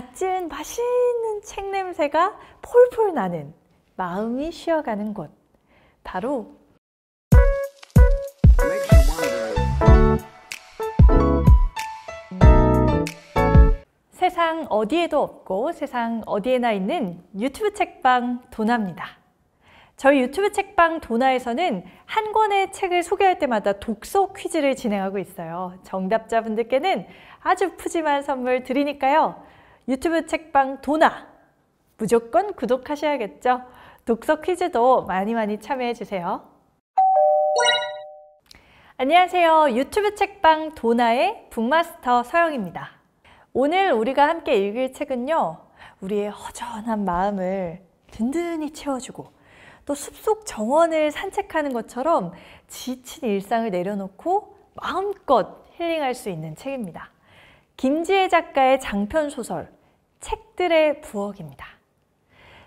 갓 지은 맛있는 책 냄새가 폴폴 나는 마음이 쉬어가는 곳. 바로 세상 어디에도 없고 세상 어디에나 있는 유튜브 책방 도나입니다. 저희 유튜브 책방 도나에서는 한 권의 책을 소개할 때마다 독서 퀴즈를 진행하고 있어요. 정답자분들께는 아주 푸짐한 선물 드리니까요. 유튜브 책방 도나 무조건 구독하셔야겠죠? 독서 퀴즈도 많이 많이 참여해 주세요. 안녕하세요. 유튜브 책방 도나의 북마스터 서영입니다. 오늘 우리가 함께 읽을 책은요. 우리의 허전한 마음을 든든히 채워주고 또 숲속 정원을 산책하는 것처럼 지친 일상을 내려놓고 마음껏 힐링할 수 있는 책입니다. 김지혜 작가의 장편 소설 책들의 부엌입니다.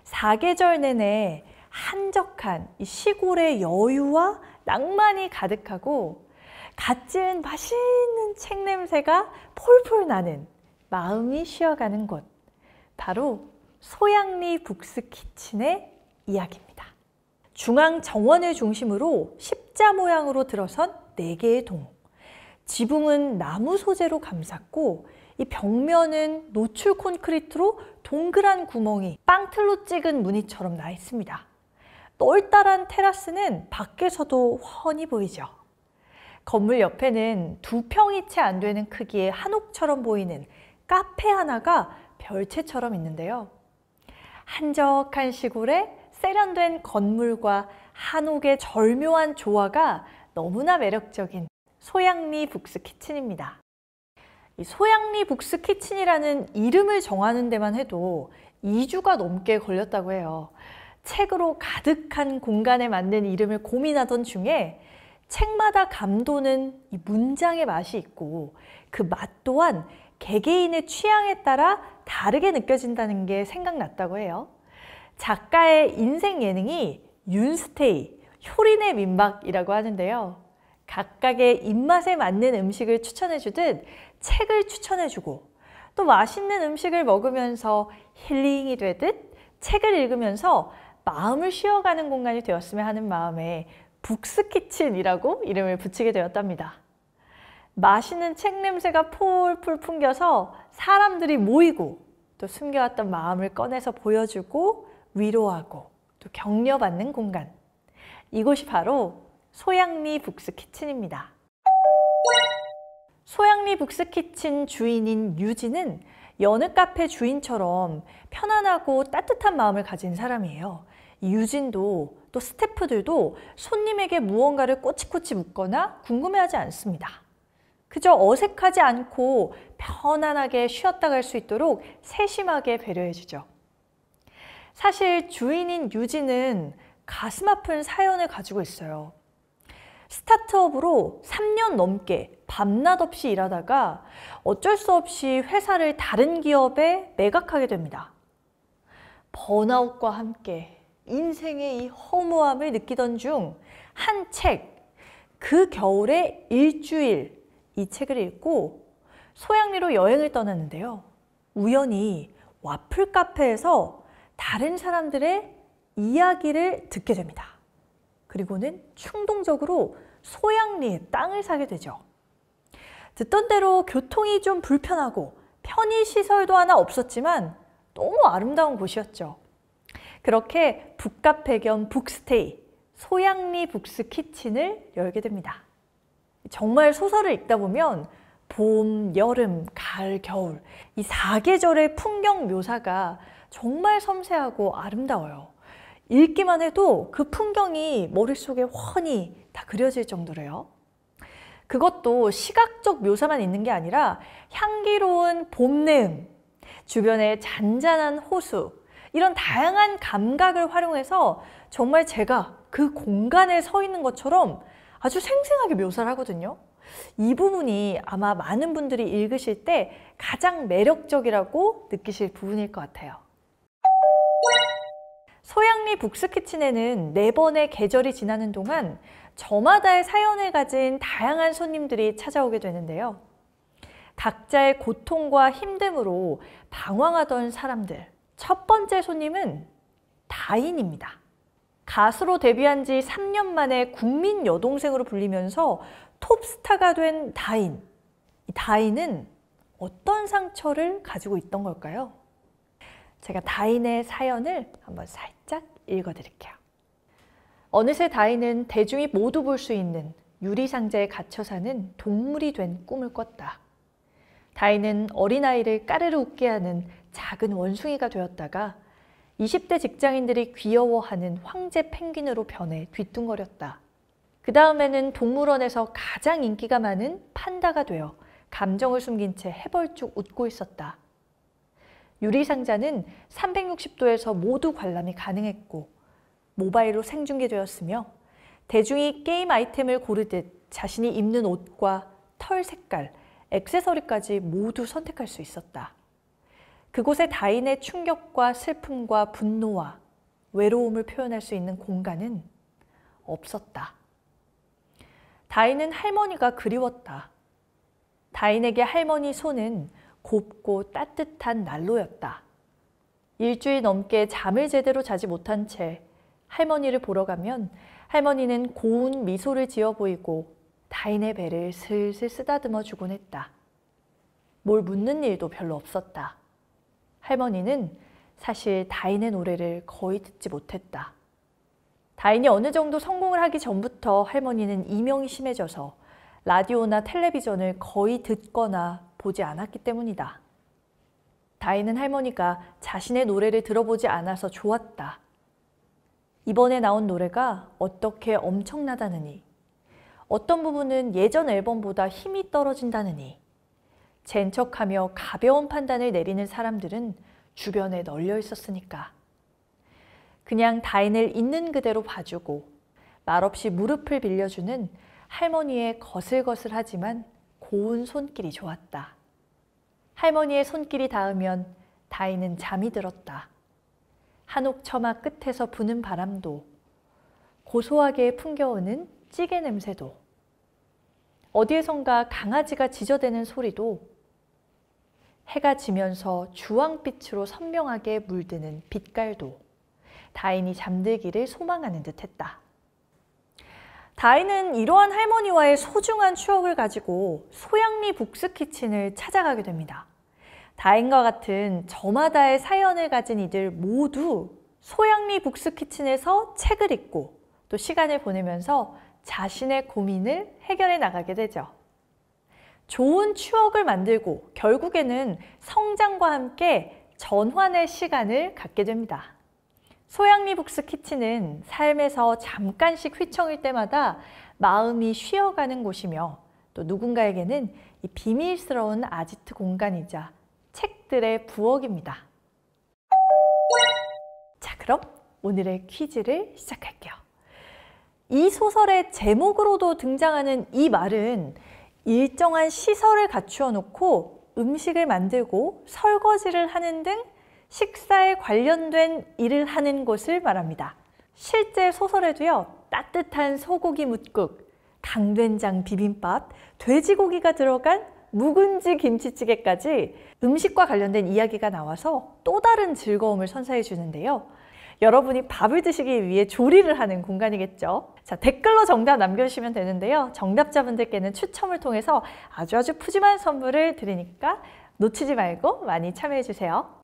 사계절 내내 한적한 시골의 여유와 낭만이 가득하고 갓지은 맛있는 책 냄새가 폴폴 나는 마음이 쉬어가는 곳 바로 소양리 북스 키친의 이야기입니다. 중앙 정원을 중심으로 십자 모양으로 들어선 4개의 동 지붕은 나무 소재로 감쌌고 이 벽면은 노출 콘크리트로 동그란 구멍이 빵틀로 찍은 무늬처럼 나 있습니다. 널따란 테라스는 밖에서도 훤히 보이죠. 건물 옆에는 두 평이 채 안 되는 크기의 한옥처럼 보이는 카페 하나가 별채처럼 있는데요. 한적한 시골에 세련된 건물과 한옥의 절묘한 조화가 너무나 매력적인 소양리 북스 키친입니다. 소양리 북스 키친이라는 이름을 정하는 데만 해도 2주가 넘게 걸렸다고 해요. 책으로 가득한 공간에 맞는 이름을 고민하던 중에 책마다 감도는 이 문장의 맛이 있고 그 맛 또한 개개인의 취향에 따라 다르게 느껴진다는 게 생각났다고 해요. 작가의 인생 예능이 윤스테이, 효린의 민박이라고 하는데요. 각각의 입맛에 맞는 음식을 추천해주듯 책을 추천해주고 또 맛있는 음식을 먹으면서 힐링이 되듯 책을 읽으면서 마음을 쉬어가는 공간이 되었으면 하는 마음에 북스키친이라고 이름을 붙이게 되었답니다. 맛있는 책 냄새가 폴폴 풍겨서 사람들이 모이고 또 숨겨왔던 마음을 꺼내서 보여주고 위로하고 또 격려받는 공간. 이곳이 바로 소양리 북스키친입니다. 소양리 북스키친 주인인 유진은 여느 카페 주인처럼 편안하고 따뜻한 마음을 가진 사람이에요. 유진도 또 스태프들도 손님에게 무언가를 꼬치꼬치 묻거나 궁금해하지 않습니다. 그저 어색하지 않고 편안하게 쉬었다 갈 수 있도록 세심하게 배려해주죠. 사실 주인인 유진은 가슴 아픈 사연을 가지고 있어요. 스타트업으로 3년 넘게 밤낮 없이 일하다가 어쩔 수 없이 회사를 다른 기업에 매각하게 됩니다. 번아웃과 함께 인생의 이 허무함을 느끼던 중 한 책, 그 겨울의 일주일 이 책을 읽고 소양리로 여행을 떠났는데요. 우연히 와플 카페에서 다른 사람들의 이야기를 듣게 됩니다. 그리고는 충동적으로 소양리의 땅을 사게 되죠. 듣던 대로 교통이 좀 불편하고 편의시설도 하나 없었지만 너무 아름다운 곳이었죠. 그렇게 북카페 겸 북스테이, 소양리 북스 키친을 열게 됩니다. 정말 소설을 읽다 보면 봄, 여름, 가을, 겨울 이 사계절의 풍경 묘사가 정말 섬세하고 아름다워요. 읽기만 해도 그 풍경이 머릿속에 훤히 다 그려질 정도로요. 그것도 시각적 묘사만 있는 게 아니라 향기로운 봄내음, 주변의 잔잔한 호수, 이런 다양한 감각을 활용해서 정말 제가 그 공간에 서 있는 것처럼 아주 생생하게 묘사를 하거든요. 이 부분이 아마 많은 분들이 읽으실 때 가장 매력적이라고 느끼실 부분일 것 같아요. 소양리 북스키친에는 네 번의 계절이 지나는 동안 저마다의 사연을 가진 다양한 손님들이 찾아오게 되는데요. 각자의 고통과 힘듦으로 방황하던 사람들. 첫 번째 손님은 다인입니다. 가수로 데뷔한 지 3년 만에 국민 여동생으로 불리면서 톱스타가 된 다인. 이 다인은 어떤 상처를 가지고 있던 걸까요? 제가 다인의 사연을 한번 살짝 읽어드릴게요. 어느새 다인은 대중이 모두 볼 수 있는 유리상자에 갇혀 사는 동물이 된 꿈을 꿨다. 다인은 어린아이를 까르르 웃게 하는 작은 원숭이가 되었다가 20대 직장인들이 귀여워하는 황제 펭귄으로 변해 뒤뚱거렸다. 그 다음에는 동물원에서 가장 인기가 많은 판다가 되어 감정을 숨긴 채 해벌쭉 웃고 있었다. 유리상자는 360도에서 모두 관람이 가능했고 모바일로 생중계되었으며 대중이 게임 아이템을 고르듯 자신이 입는 옷과 털 색깔, 액세서리까지 모두 선택할 수 있었다. 그곳의 다인의 충격과 슬픔과 분노와 외로움을 표현할 수 있는 공간은 없었다. 다인은 할머니가 그리웠다. 다인에게 할머니 손은 곱고 따뜻한 난로였다. 일주일 넘게 잠을 제대로 자지 못한 채 할머니를 보러 가면 할머니는 고운 미소를 지어 보이고 다인의 배를 슬슬 쓰다듬어 주곤 했다. 뭘 묻는 일도 별로 없었다. 할머니는 사실 다인의 노래를 거의 듣지 못했다. 다인이 어느 정도 성공을 하기 전부터 할머니는 이명이 심해져서 라디오나 텔레비전을 거의 듣거나 보지 않았기 때문이다. 다인은 할머니가 자신의 노래를 들어보지 않아서 좋았다. 이번에 나온 노래가 어떻게 엄청나다느니 어떤 부분은 예전 앨범보다 힘이 떨어진다느니 젠 척하며 가벼운 판단을 내리는 사람들은 주변에 널려 있었으니까. 그냥 다인을 있는 그대로 봐주고 말없이 무릎을 빌려주는 할머니의 거슬거슬하지만 좋은 손길이 좋았다. 할머니의 손길이 닿으면 다이는 잠이 들었다. 한옥 처마 끝에서 부는 바람도 고소하게 풍겨오는 찌개 냄새도 어디에선가 강아지가 짖어대는 소리도 해가 지면서 주황빛으로 선명하게 물드는 빛깔도 다인이 잠들기를 소망하는 듯했다. 다인은 이러한 할머니와의 소중한 추억을 가지고 소양리 북스키친을 찾아가게 됩니다. 다인과 같은 저마다의 사연을 가진 이들 모두 소양리 북스키친에서 책을 읽고 또 시간을 보내면서 자신의 고민을 해결해 나가게 되죠. 좋은 추억을 만들고 결국에는 성장과 함께 전환의 시간을 갖게 됩니다. 소양리북스 키친은 삶에서 잠깐씩 휘청일 때마다 마음이 쉬어가는 곳이며 또 누군가에게는 비밀스러운 아지트 공간이자 책들의 부엌입니다. 자 그럼 오늘의 퀴즈를 시작할게요. 이 소설의 제목으로도 등장하는 이 말은 일정한 시설을 갖추어 놓고 음식을 만들고 설거지를 하는 등 식사에 관련된 일을 하는 곳을 말합니다. 실제 소설에도요. 따뜻한 소고기 뭇국, 강된장 비빔밥, 돼지고기가 들어간 묵은지 김치찌개까지 음식과 관련된 이야기가 나와서 또 다른 즐거움을 선사해 주는데요. 여러분이 밥을 드시기 위해 조리를 하는 공간이겠죠. 자, 댓글로 정답 남겨주시면 되는데요. 정답자분들께는 추첨을 통해서 아주 아주 푸짐한 선물을 드리니까 놓치지 말고 많이 참여해 주세요.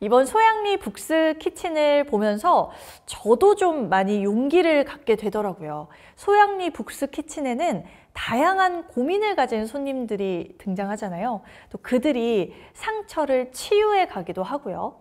이번 소양리 북스 키친을 보면서 저도 좀 많이 용기를 갖게 되더라고요. 소양리 북스 키친에는 다양한 고민을 가진 손님들이 등장하잖아요. 또 그들이 상처를 치유해 가기도 하고요.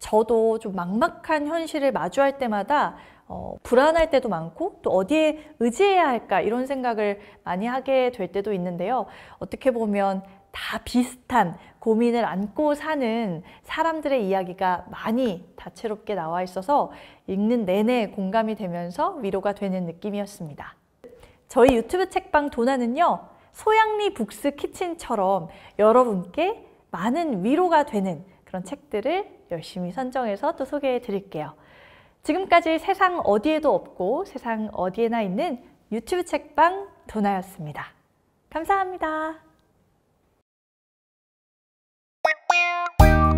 저도 좀 막막한 현실을 마주할 때마다 어, 불안할 때도 많고 또 어디에 의지해야 할까 이런 생각을 많이 하게 될 때도 있는데요. 어떻게 보면 다 비슷한 고민을 안고 사는 사람들의 이야기가 많이 다채롭게 나와 있어서 읽는 내내 공감이 되면서 위로가 되는 느낌이었습니다. 저희 유튜브 책방 도나는요. 소양리 북스 키친처럼 여러분께 많은 위로가 되는 그런 책들을 열심히 선정해서 또 소개해 드릴게요. 지금까지 세상 어디에도 없고 세상 어디에나 있는 유튜브 책방 도나였습니다. 감사합니다. Bye.